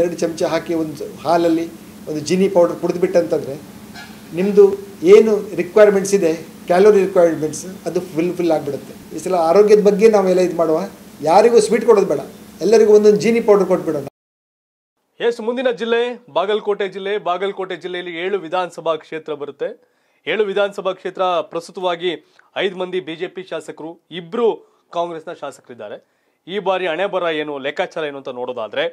ಎರಡು ಚಮಚ ಹಾಕಿ ಒಂದು ಹಾಲಲ್ಲಿ ಒಂದು ಜೀನಿ ಪೌಡರ್ ಕುಡಿದ್ಬಿಟ್ಟಂತಂದರೆ ನಿಮ್ಮದು ಏನು ರಿಕ್ವೈರ್ಮೆಂಟ್ಸ್ ಇದೆ ಕ್ಯಾಲೋರಿ ರಿಕ್ವೈರ್ಮೆಂಟ್ಸ್ ಅದು ಫುಲ್ ಫಿಲ್ ಆಗಿಬಿಡುತ್ತೆ ಈ ಸಲ ಆರೋಗ್ಯದ ಬಗ್ಗೆ ನಾವೆಲ್ಲ ಇದು ಮಾಡುವ ಯಾರಿಗೂ ಸ್ವೀಟ್ ಕೊಡೋದು ಬೇಡ ಎಲ್ಲರಿಗೂ ಒಂದೊಂದು ಜೀನಿ ಪೌಡರ್ ಕೊಟ್ಬಿಡೋಣ ಎಸ್ ಮುಂದಿನ ಜಿಲ್ಲೆ ಬಾಗಲಕೋಟೆ ಜಿಲ್ಲೆ ಬಾಗಲಕೋಟೆ ಜಿಲ್ಲೆಯಲ್ಲಿ ಏಳು ವಿಧಾನಸಭಾ ಕ್ಷೇತ್ರ ಬರುತ್ತೆ ಏಳು ವಿಧಾನಸಭಾ ಕ್ಷೇತ್ರ ಪ್ರಸ್ತುತವಾಗಿ ಐದು ಮಂದಿ ಬಿಜೆಪಿ ಶಾಸಕರು ಇಬ್ಬರು ಕಾಂಗ್ರೆಸ್ನ ಶಾಸಕರಿದ್ದಾರೆ ಈ ಬಾರಿ ಹಣೆ ಬರ ಏನು ಲೆಕ್ಕಾಚಾರ ಏನು ಅಂತ ನೋಡೋದಾದ್ರೆ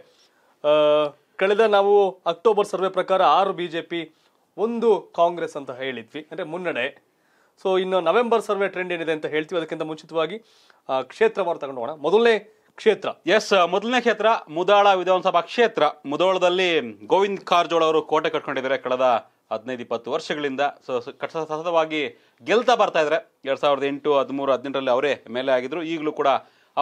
ಕಳೆದ ನಾವು ಅಕ್ಟೋಬರ್ ಸರ್ವೆ ಪ್ರಕಾರ ಆರು ಬಿ ಜೆ ಪಿ ಒಂದು ಕಾಂಗ್ರೆಸ್ ಅಂತ ಹೇಳಿದ್ವಿ ಅಂದರೆ ಮುನ್ನಡೆ ಸೊ ಇನ್ನು ನವೆಂಬರ್ ಸರ್ವೆ ಟ್ರೆಂಡ್ ಏನಿದೆ ಅಂತ ಹೇಳ್ತೀವಿ ಅದಕ್ಕಿಂತ ಮುಂಚಿತವಾಗಿ ಕ್ಷೇತ್ರವಾರು ತಗೊಂಡು ಹೋಗೋಣ ಮೊದಲನೇ ಕ್ಷೇತ್ರ ಎಸ್ ಮೊದಲನೇ ಕ್ಷೇತ್ರ ಮುದಾಳ ವಿಧಾನಸಭಾ ಕ್ಷೇತ್ರ ಮುದೋಳದಲ್ಲಿ ಗೋವಿಂದ್ ಕಾರಜೋಳ ಅವರು ಕೋಟೆ ಕಟ್ಕೊಂಡಿದ್ದಾರೆ ಕಳೆದ ಹದಿನೈದು ಇಪ್ಪತ್ತು ವರ್ಷಗಳಿಂದ ಸೊ ಸತತವಾಗಿ ಗೆಲ್ತಾ ಬರ್ತಾ ಇದ್ದಾರೆ ಎರಡು ಸಾವಿರದ ಎಂಟು ಹದಿಮೂರು ಹದಿನೆಂಟರಲ್ಲಿ ಅವರೇ ಮೇಲೆ ಆಗಿದ್ರು ಈಗಲೂ ಕೂಡ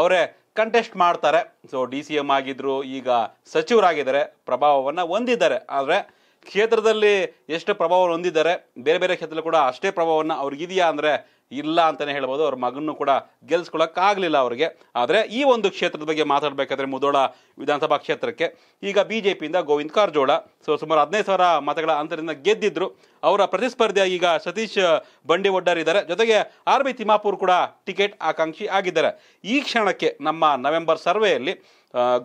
ಅವರೇ ಕಂಟೆಸ್ಟ್ ಮಾಡ್ತಾರೆ ಸೊ ಡಿ ಸಿ ಎಮ್ ಆಗಿದ್ದರು ಈಗ ಸಚಿವರಾಗಿದ್ದಾರೆ ಪ್ರಭಾವವನ್ನು ಹೊಂದಿದ್ದಾರೆ ಆದರೆ ಕ್ಷೇತ್ರದಲ್ಲಿ ಎಷ್ಟು ಪ್ರಭಾವ ಹೊಂದಿದ್ದಾರೆ ಬೇರೆ ಬೇರೆ ಕ್ಷೇತ್ರದಲ್ಲಿ ಕೂಡ ಅಷ್ಟೇ ಪ್ರಭಾವವನ್ನು ಅವ್ರಿಗಿದೆಯಾ ಅಂದರೆ ಇಲ್ಲ ಅಂತಲೇ ಹೇಳ್ಬೋದು ಅವ್ರ ಮಗನೂ ಕೂಡ ಗೆಲ್ಸ್ಕೊಳ್ಳೋಕ್ಕಾಗಲಿಲ್ಲ ಅವರಿಗೆ ಆದರೆ ಈ ಒಂದು ಕ್ಷೇತ್ರದ ಬಗ್ಗೆ ಮಾತಾಡಬೇಕಾದ್ರೆ ಮುದೋಳ ವಿಧಾನಸಭಾ ಕ್ಷೇತ್ರಕ್ಕೆ ಈಗ ಬಿ ಜೆ ಪಿಯಿಂದ ಗೋವಿಂದ ಕಾರಜೋಳ ಸೊ ಸುಮಾರು ಹದಿನೈದು ಸಾವಿರ ಮತಗಳ ಅಂತರದಿಂದ ಗೆದ್ದಿದ್ರು ಅವರ ಪ್ರತಿಸ್ಪರ್ಧಿಯ ಈಗ ಸತೀಶ್ ಬಂಡಿ ಇದ್ದಾರೆ ಜೊತೆಗೆ ಆರ್ ಬಿ ತಿಮ್ಮಾಪುರ್ ಕೂಡ ಟಿಕೆಟ್ ಆಕಾಂಕ್ಷಿ ಆಗಿದ್ದಾರೆ ಈ ಕ್ಷಣಕ್ಕೆ ನಮ್ಮ ನವೆಂಬರ್ ಸರ್ವೆಯಲ್ಲಿ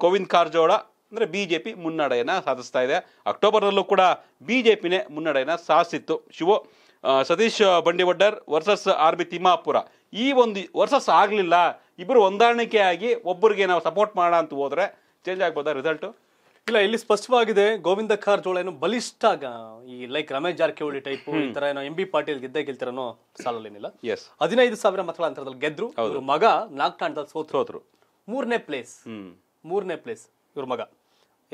ಗೋವಿಂದ ಕಾರಜೋಳ ಅಂದರೆ ಬಿ ಜೆ ಪಿ ಮುನ್ನಡೆಯನ್ನು ಸಾಧಿಸ್ತಾ ಇದೆ ಅಕ್ಟೋಬರ್ನಲ್ಲೂ ಕೂಡ ಬಿ ಜೆ ಪಿನೇ ಮುನ್ನಡೆಯನ್ನು ಸಾಧಿಸಿತ್ತು Shivu Satish Bandiwaddar versus R B Timmapur ಈ ಒಂದು ವರ್ಸಸ್ ಆಗಲಿಲ್ಲ ಇಬ್ಬರು ಆಗಿ ಒಬ್ಬರಿಗೆ ನಾವು ಸಪೋರ್ಟ್ ಮಾಡೋಣ ಅಂತ ಹೋದ್ರೆ ಚೇಂಜ್ ಆಗ್ಬೋದಾ ರಿಸಲ್ಟ್ ಇಲ್ಲ ಇಲ್ಲಿ ಸ್ಪಷ್ಟವಾಗಿದೆ ಗೋವಿಂದ ಕಾರಜೋಳ ಏನು ಬಲಿಷ್ಠ ಈ ಲೈಕ್ ರಮೇಶ್ ಜಾರಕಿಹೊಳಿ ಟೈಪ್ ಈ ತರ ಏನೋ ಎಂ ಬಿ ಪಾಟೀಲ್ ಗೆದ್ದೇ ಗೆಲ್ತಿರನೋ ಸಾಲಲ್ಲೇನಿಲ್ಲ ಹದಿನೈದು ಸಾವಿರ ಮತಗಳ ಅಂತರದಲ್ಲಿ ಗೆದ್ರು ಇವ್ರ ಮಗ ನಾಗ್ಟಾಣದಲ್ಲಿ ಸೋತ್ ಸೋತ್ರು ಮೂರನೇ ಪ್ಲೇಸ್ ಮೂರನೇ ಪ್ಲೇಸ್ ಇವ್ರ ಮಗ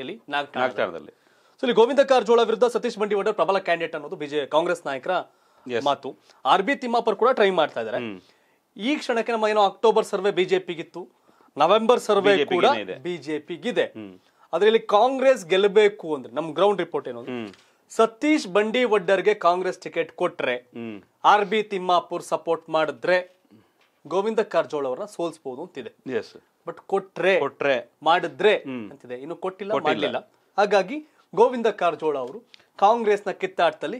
ಇಲ್ಲಿ ನಾಗ್ಟಾಣದಲ್ಲಿ ಸೊ ಇಲ್ಲಿ ಗೋವಿಂದ ಕಾರಜೋಳ ವಿರುದ್ಧ ಸತೀಶ್ ಬಂಡಿವಡ್ಡರ್ ಪ್ರಬಲ ಕ್ಯಾಂಡಿಡೇಟ್ ಅನ್ನೋದು ಬಿಜೆ ಕಾಂಗ್ರೆಸ್ ನಾಯಕರ ಮಾತು ಆರ್ ಬಿ ತಿಮ್ಮಾಪುರ್ ಕೂಡ ಟ್ರೈ ಮಾಡ್ತಾ ಇದ್ದಾರೆ ಈ ಕ್ಷಣಕ್ಕೆ ನಮ್ಮ ಏನೋ ಅಕ್ಟೋಬರ್ ಸರ್ವೆ ಬಿಜೆಪಿಗಿತ್ತು ನವೆಂಬರ್ ಸರ್ವೆ ಕೂಡ ಬಿಜೆಪಿಗಿದೆ ಅದರಲ್ಲಿ ಕಾಂಗ್ರೆಸ್ ಗೆಲ್ಲಬೇಕು ಅಂದ್ರೆ ನಮ್ ಗ್ರೌಂಡ್ ರಿಪೋರ್ಟ್ ಏನು ಸತೀಶ್ ಬಂಡಿ ವಡ್ಡರ್ಗೆ ಕಾಂಗ್ರೆಸ್ ಟಿಕೆಟ್ ಕೊಟ್ರೆ ಆರ್ ಬಿ ತಿಮ್ಮಾಪುರ್ ಸಪೋರ್ಟ್ ಮಾಡಿದ್ರೆ ಗೋವಿಂದ ಕಾರಜೋಳ ಅವ್ರನ್ನ ಸೋಲ್ಸ್ಬಹುದು ಅಂತಿದೆ ಬಟ್ ಕೊಟ್ರೆ ಕೊಟ್ರೆ ಮಾಡಿದ್ರೆ ಅಂತಿದೆ ಇನ್ನು ಕೊಟ್ಟಿಲ್ಲ ಹಾಗಾಗಿ ಗೋವಿಂದ ಕಾರಜೋಳ ಅವರು ನ ಕಿತ್ತಾಟದಲ್ಲಿ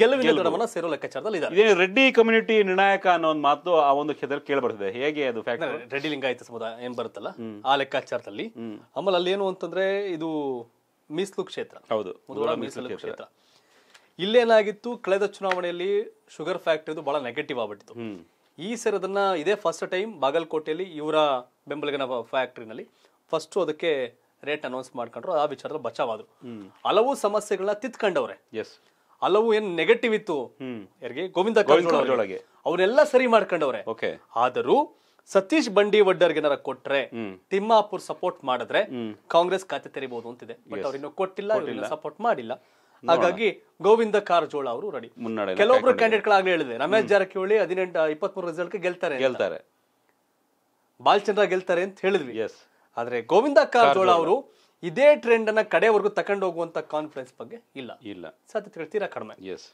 ಗೆಲುವಿನ ದಡವನ್ನ ಸೇರೋ ಲೆಕ್ಕಾಚಾರದಲ್ಲಿ ಇದ್ದಾರೆ ರೆಡ್ಡಿ ಕಮ್ಯುನಿಟಿ ನಿರ್ಣಾಯಕ ಅನ್ನೋ ಒಂದು ಮಾತು ಆ ಒಂದು ಕ್ಷೇತ್ರ ಕೇಳಬರ್ತದೆ ಹೇಗೆ ಅದು ರೆಡ್ಡಿ ಲಿಂಗಾಯತ ಸಮುದಾಯ ಏನ್ ಬರುತ್ತಲ್ಲ ಆ ಲೆಕ್ಕಾಚಾರದಲ್ಲಿ ಆಮೇಲೆ ಅಲ್ಲಿ ಏನು ಅಂತಂದ್ರೆ ಇದು ಮೀಸಲು ಕ್ಷೇತ್ರ ಹೌದು ಮೀಸಲು ಕ್ಷೇತ್ರ ಇಲ್ಲೇನಾಗಿತ್ತು ಕಳೆದ ಚುನಾವಣೆಯಲ್ಲಿ ಶುಗರ್ ಫ್ಯಾಕ್ಟ್ರಿದು ಬಹಳ ನೆಗೆಟಿವ್ ಆಗ್ಬಿಟ್ಟಿತ್ತು ಈ ಅದನ್ನ ಇದೇ ಫಸ್ಟ್ ಟೈಮ್ ಬಾಗಲಕೋಟೆಯಲ್ಲಿ ಇವರ ಬೆಂಬಲಿಗನ ಫ್ಯಾಕ್ಟ್ರಿನಲ್ಲಿ ಫಸ್ಟು ಅದಕ್ಕೆ ರೇಟ್ ಅನೌನ್ಸ್ ಮಾಡ್ಕೊಂಡ್ರು ಆ ವಿಚಾರದಲ್ಲಿ ಬಚಾವಾದ್ರು ಹಲವು ಸಮಸ್ಯೆಗಳನ್ನ ತಿತ್ಕೊಂಡವ್ರೆ ಎಸ್ ಹಲವು ಏನ್ ನೆಗೆಟಿವ್ ಇತ್ತು ಯಾರಿಗೆ ಗೋವಿಂದ ಕಾರಜೋಳಗೆ ಅವರೆಲ್ಲ ಸರಿ ಮಾಡ್ಕೊಂಡವ್ರೆ ಆದರೂ ಸತೀಶ್ ಬಂಡಿ ಏನಾರ ಕೊಟ್ರೆ ತಿಮ್ಮಾಪುರ್ ಸಪೋರ್ಟ್ ಮಾಡಿದ್ರೆ ಕಾಂಗ್ರೆಸ್ ಖಾತೆ ತೆರಿಬಹುದು ಅಂತಿದೆ ಬಟ್ ಅವ್ರಿನ್ನೂ ಕೊಟ್ಟಿಲ್ಲ ಸಪೋರ್ಟ್ ಮಾಡಿಲ್ಲ ಹಾಗಾಗಿ ಗೋವಿಂದ ಕಾರಜೋಳ ಅವರು ರೆಡಿ ಕೆಲವೊಬ್ರು ಕ್ಯಾಂಡಿಡೇಟ್ಗಳಾಗಲೇ ಹೇಳಿದೆ ರಮೇಶ್ ಜಾರಕಿಹೊಳಿ ಹದಿನೆಂಟು ಮೂರು ರಿಸಲ್ಟ್ ಗೆಲ್ತಾರೆ ಗೆಲ್ತಾರೆ ಬಾಲ್ಚಂದ್ರ ಗೆಲ್ತಾರೆ ಅಂತ ಹೇಳಿದ್ವಿ ಆದ್ರೆ ಗೋವಿಂದ ಕಾರಜೋಳ ಅವರು ಇದೇ ಟ್ರೆಂಡ್ ಅನ್ನ ಕಡೆವರೆಗೂ ತಕೊಂಡು ಹೋಗುವಂತ ಕಾನ್ಫಿಡೆನ್ಸ್ ಬಗ್ಗೆ ಇಲ್ಲ ಇಲ್ಲ ಸತ್ಯ ಹೇಳ್ತೀರಾ ಕಡಿಮೆ ಎಸ್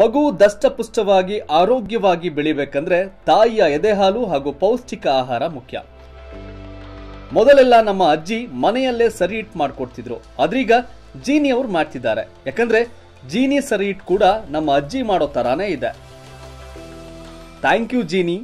ಮಗು ದಷ್ಟಪುಷ್ಟವಾಗಿ ಆರೋಗ್ಯವಾಗಿ ಬೆಳಿಬೇಕಂದ್ರೆ ತಾಯಿಯ ಎದೆ ಹಾಲು ಹಾಗೂ ಪೌಷ್ಟಿಕ ಆಹಾರ ಮುಖ್ಯ ಮೊದಲೆಲ್ಲ ನಮ್ಮ ಅಜ್ಜಿ ಮನೆಯಲ್ಲೇ ಸರಿ ಇಟ್ ಮಾಡ್ಕೊಡ್ತಿದ್ರು ಅದ್ರೀಗ ಜೀನಿ ಅವ್ರು ಮಾಡ್ತಿದ್ದಾರೆ ಯಾಕಂದ್ರೆ ಜೀನಿ ಸರಿ ಹಿಟ್ ಕೂಡ ನಮ್ಮ ಅಜ್ಜಿ ಮಾಡೋ ತರಾನೇ ಇದೆ ಥ್ಯಾಂಕ್ ಯು ಜೀನಿ